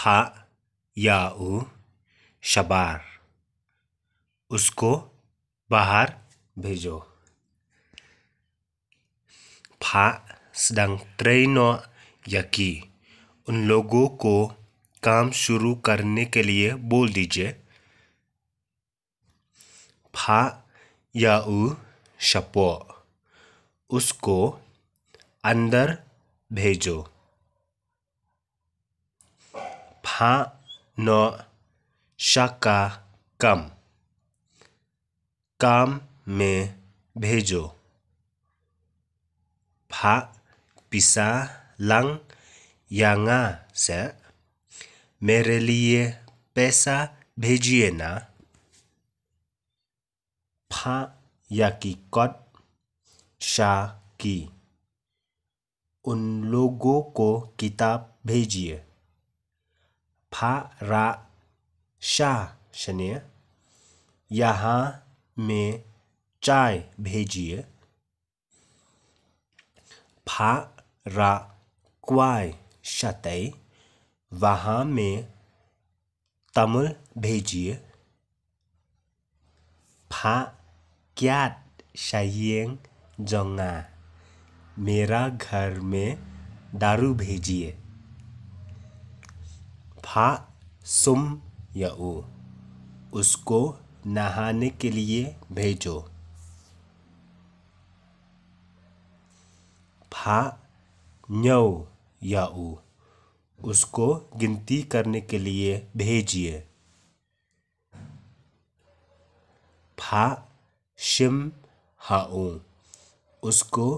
हा या उ शबार उसको बाहर भेजो फा sedang ट्रेनो यकी उन लोगों को काम शुरू करने के लिए बोल दीजिए फा या उ शपो उसको अंदर भेजो ha no shaka कम काम में भेजो फा पिसा लंग यांगा से मेरे लिए पैसा भेजिए ना फा या की कट शा की उन लोगों को किताब भेजिए शाह फाराशनीय यहाँ में चाय भेजिए फा रा क्वाय शतय वहाँ में तमिल भेजिए फा क्या शायेंग जंगा मेरा घर में दारू भेजिए हा सुम यऊ उसको नहाने के लिए भेजो फा या उ उसको गिनती करने के लिए भेजिए फा शिम हाऊ उसको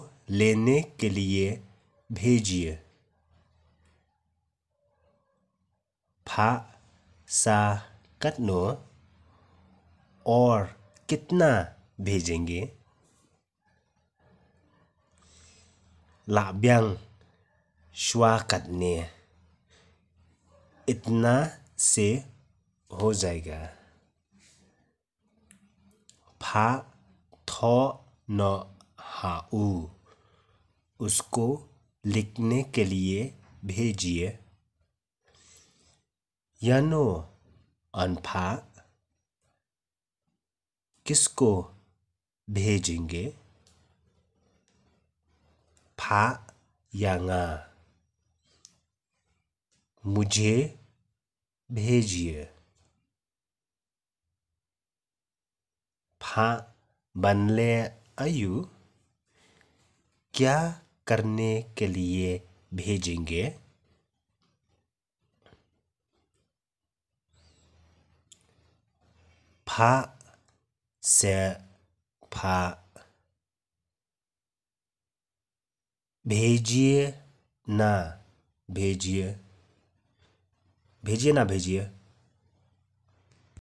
लेने के लिए भेजिए खा सा कतनो और कितना भेजेंगे लाभ्यांग शुआ कतने इतना से हो जाएगा फा थो न हाउ उसको लिखने के लिए भेजिए यानो अनफा किसको भेजेंगे फा या मुझे भेजिए फा बनले आयु क्या करने के लिए भेजेंगे pá, se, pá. भेजिए ना भेजिए भेजिए ना भेजिए